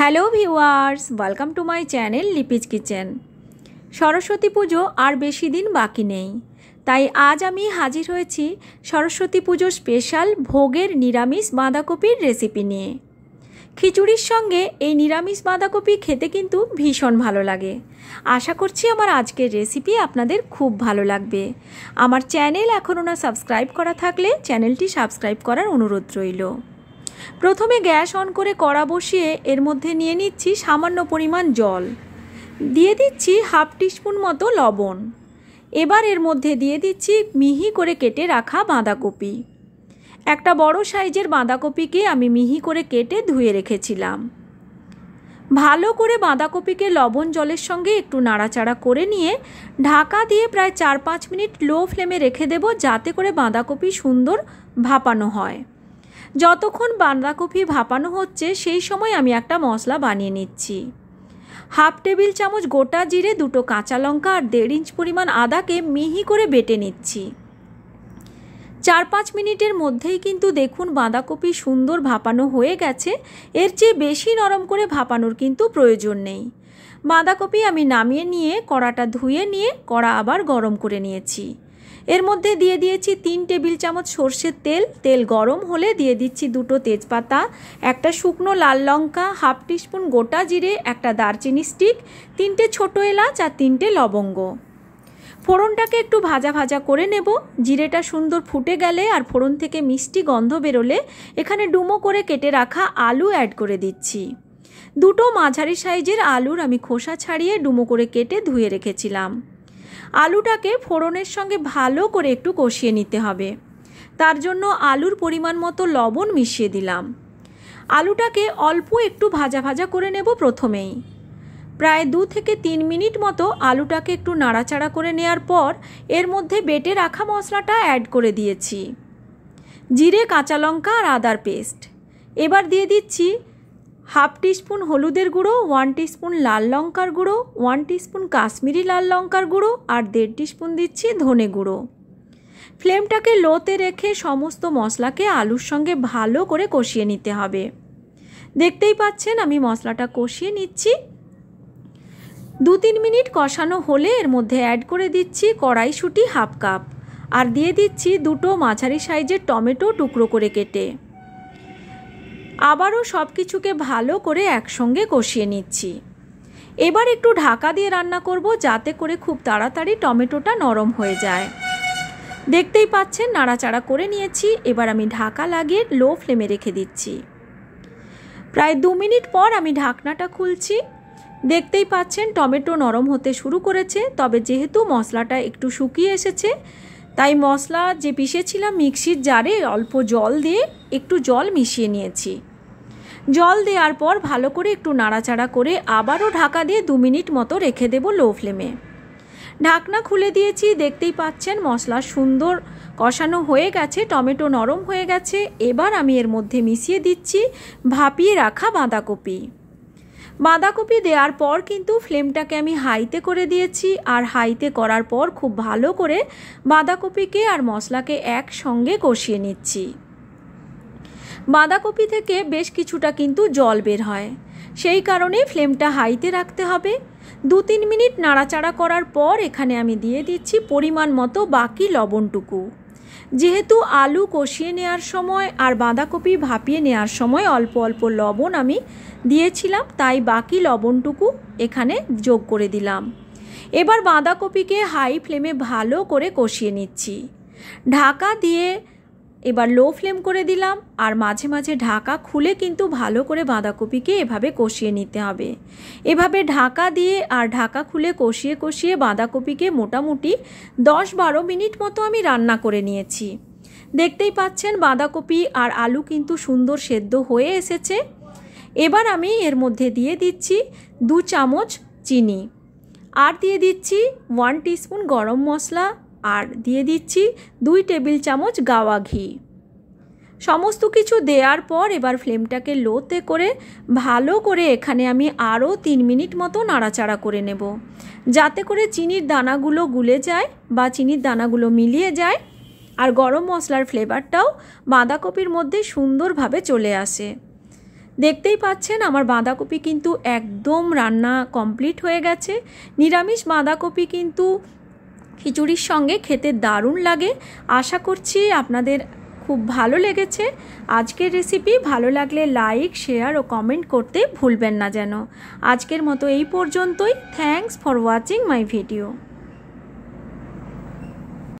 hello viewers welcome to my channel Lipi's kitchen Saraswati Pujo আর বেশি দিন বাকি নেই তাই আজ আমি হাজির হয়েছি সরস্বতী পুজোর স্পেশাল ভোগের নিরামিষ বাঁধাকপির রেসিপি নিয়ে খিচুড়ির সঙ্গে এই নিরামিষ বাঁধাকপি খেতে কিন্তু ভীষণ ভালো লাগে আশা করছি আমার আজকের রেসিপি আপনাদের খুব ভালো লাগবে আমার চ্যানেল এখনও না সাবস্ক্রাইব করা থাকলে চ্যানেলটি সাবস্ক্রাইব করার অনুরোধ রইল প্রথমে গ্যাস অন করে কড়া বসিয়ে এর মধ্যে নিয়ে নিচ্ছি সামান্য পরিমাণ জল দিয়ে দিচ্ছি হাফ টিস্পুন মতো লবণ এবার এর মধ্যে দিয়ে দিচ্ছি মিহি করে কেটে রাখা বাঁধাকপি একটা বড় সাইজের বাঁধাকপিকে আমি মিহি করে কেটে ধুয়ে রেখেছিলাম ভালো করে বাঁধাকপিকে লবণ জলের সঙ্গে একটু নাড়াচাড়া করে নিয়ে ঢাকা দিয়ে প্রায় চার পাঁচ মিনিট লো ফ্লেমে রেখে দেব যাতে করে বাঁধাকপি সুন্দর ভাপানো হয় যতক্ষণ বাঁধাকপি ভাপানো হচ্ছে সেই সময় আমি একটা মশলা বানিয়ে নিচ্ছি হাফ টেবিল চামচ গোটা জিরে দুটো কাঁচা লঙ্কা আর দেড় ইঞ্চ পরিমাণ আদাকে মিহি করে বেটে নিচ্ছি চার পাঁচ মিনিটের মধ্যেই কিন্তু দেখুন বাঁধাকপি সুন্দর ভাপানো হয়ে গেছে এর চেয়ে বেশি নরম করে ভাপানোর কিন্তু প্রয়োজন নেই বাঁধাকপি আমি নামিয়ে নিয়ে কড়াটা ধুয়ে নিয়ে কড়া আবার গরম করে নিয়েছি এর মধ্যে দিয়ে দিয়েছি তিন টেবিল চামচ সর্ষের তেল তেল গরম হলে দিয়ে দিচ্ছি দুটো তেজপাতা একটা শুকনো লাল লঙ্কা হাফ টিস্পুন গোটা জিরে একটা দারচিনি স্টিক তিনটে ছোটো এলাচ আর তিনটে লবঙ্গ ফোড়নটাকে একটু ভাজা ভাজা করে নেব জিরেটা সুন্দর ফুটে গেলে আর ফোড়ন থেকে মিষ্টি গন্ধ বেরোলে এখানে ডুমো করে কেটে রাখা আলু অ্যাড করে দিচ্ছি দুটো মাঝারি সাইজের আলুর আমি খোসা ছাড়িয়ে ডুমো করে কেটে ধুয়ে রেখেছিলাম আলুটাকে ফোড়নের সঙ্গে ভালো করে একটু কষিয়ে নিতে হবে তার জন্য আলুর পরিমাণ মতো লবণ মিশিয়ে দিলাম আলুটাকে অল্প একটু ভাজা ভাজা করে নেব প্রথমেই প্রায় দু থেকে তিন মিনিট মতো আলুটাকে একটু নাড়াচাড়া করে নেওয়ার পর এর মধ্যে বেটে রাখা মশলাটা অ্যাড করে দিয়েছি জিরে কাঁচা লঙ্কা আর আদার পেস্ট এবার দিয়ে দিচ্ছি হাফ টিস্পুন হলুদের গুঁড়ো ওয়ান টিস্পুন লাল লঙ্কার গুঁড়ো ওয়ান টিস্পুন কাশ্মীরি লাল লঙ্কার গুঁড়ো আর দেড় টিস্পুন দিচ্ছি ধনে গুঁড়ো ফ্লেমটাকে লোতে রেখে সমস্ত মশলাকে আলুর সঙ্গে ভালো করে কষিয়ে নিতে হবে দেখতেই পাচ্ছেন আমি মশলাটা কষিয়ে নিচ্ছি দু তিন মিনিট কষানো হলে এর মধ্যে অ্যাড করে দিচ্ছি কড়াইশুটি হাফ কাপ আর দিয়ে দিচ্ছি দুটো মাঝারি সাইজের টমেটো টুকরো করে কেটে আবারও সব কিছুকে ভালো করে একসঙ্গে কষিয়ে নিচ্ছি এবার একটু ঢাকা দিয়ে রান্না করব যাতে করে খুব তাড়াতাড়ি টমেটোটা নরম হয়ে যায় দেখতেই পাচ্ছেন নাড়াচাড়া করে নিয়েছি এবার আমি ঢাকা লাগিয়ে লো ফ্লেমে রেখে দিচ্ছি প্রায় দু মিনিট পর আমি ঢাকনাটা খুলছি দেখতেই পাচ্ছেন টমেটো নরম হতে শুরু করেছে তবে যেহেতু মশলাটা একটু শুকিয়ে এসেছে তাই মশলা যে পিষেছিলাম মিক্সির জারে অল্প জল দিয়ে একটু জল মিশিয়ে নিয়েছি জল দেওয়ার পর ভালো করে একটু নাড়াচাড়া করে আবারও ঢাকা দিয়ে দু মিনিট মতো রেখে দেব লো ফ্লেমে ঢাকনা খুলে দিয়েছি দেখতেই পাচ্ছেন মশলা সুন্দর কষানো হয়ে গেছে টমেটো নরম হয়ে গেছে এবার আমি এর মধ্যে মিশিয়ে দিচ্ছি ভাপিয়ে রাখা বাঁধাকপি বাঁধাকপি দেওয়ার পর কিন্তু ফ্লেমটাকে আমি হাইতে করে দিয়েছি আর হাইতে করার পর খুব ভালো করে বাঁধাকপিকে আর মশলাকে একসঙ্গে কষিয়ে নিচ্ছি বাঁধাকপি থেকে বেশ কিছুটা কিন্তু জল বের হয় সেই কারণে ফ্লেমটা হাইতে রাখতে হবে দু তিন মিনিট নাড়াচাড়া করার পর এখানে আমি দিয়ে দিচ্ছি পরিমাণ মতো বাকি লবণটুকু যেহেতু আলু কষিয়ে নেওয়ার সময় আর বাঁধাকপি ভাপিয়ে নেওয়ার সময় অল্প অল্প লবণ আমি দিয়েছিলাম তাই বাকি লবণটুকু এখানে যোগ করে দিলাম এবার বাঁধাকপিকে হাই ফ্লেমে ভালো করে কষিয়ে নিচ্ছি ঢাকা দিয়ে এবার লো ফ্লেম করে দিলাম আর মাঝে মাঝে ঢাকা খুলে কিন্তু ভালো করে বাঁধাকপিকে এভাবে কষিয়ে নিতে হবে এভাবে ঢাকা দিয়ে আর ঢাকা খুলে কষিয়ে কষিয়ে বাঁধাকপিকে মোটামুটি দশ বারো মিনিট মতো আমি রান্না করে নিয়েছি দেখতেই পাচ্ছেন বাঁধাকপি আর আলু কিন্তু সুন্দর সেদ্ধ হয়ে এসেছে এবার আমি এর মধ্যে দিয়ে দিচ্ছি দু চামচ চিনি আর দিয়ে দিচ্ছি ওয়ান টিস্পুন গরম মশলা আর দিয়ে দিচ্ছি দুই টেবিল চামচ গাওয়া ঘি সমস্ত কিছু দেওয়ার পর এবার ফ্লেমটাকে লোতে করে ভালো করে এখানে আমি আরও তিন মিনিট মতো নাড়াচাড়া করে নেব যাতে করে চিনির দানাগুলো গুলে যায় বা চিনির দানাগুলো মিলিয়ে যায় আর গরম মশলার ফ্লেভারটাও বাঁধাকপির মধ্যে সুন্দরভাবে চলে আসে দেখতেই পাচ্ছেন আমার বাঁধাকপি কিন্তু একদম রান্না কমপ্লিট হয়ে গেছে নিরামিষ বাঁধাকপি কিন্তু খিচুড়ির সঙ্গে খেতে দারুণ লাগে আশা করছি আপনাদের খুব ভালো লেগেছে আজকের রেসিপি ভালো লাগলে লাইক শেয়ার ও কমেন্ট করতে ভুলবেন না যেন আজকের মতো এই পর্যন্তই thanks for watching my video